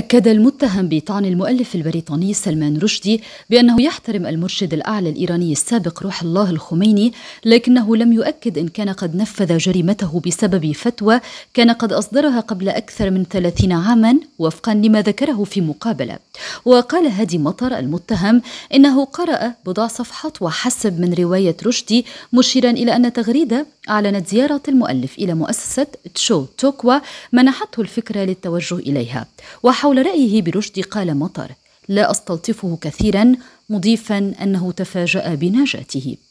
أكد المتهم بطعن المؤلف البريطاني سلمان رشدي بأنه يحترم المرشد الأعلى الإيراني السابق روح الله الخميني لكنه لم يؤكد إن كان قد نفذ جريمته بسبب فتوى كان قد أصدرها قبل أكثر من 30 عاما وفقا لما ذكره في مقابلة وقال هادي مطر المتهم إنه قرأ بضع صفحات وحسب من رواية رشدي مشيرا إلى أن تغريدة أعلنت زيارة المؤلف إلى مؤسسة تشو توكوا منحته الفكرة للتوجه إليها وحول حول رأيه برشد قال مطر لا أستلطفه كثيرا مضيفا أنه تفاجأ بنجاته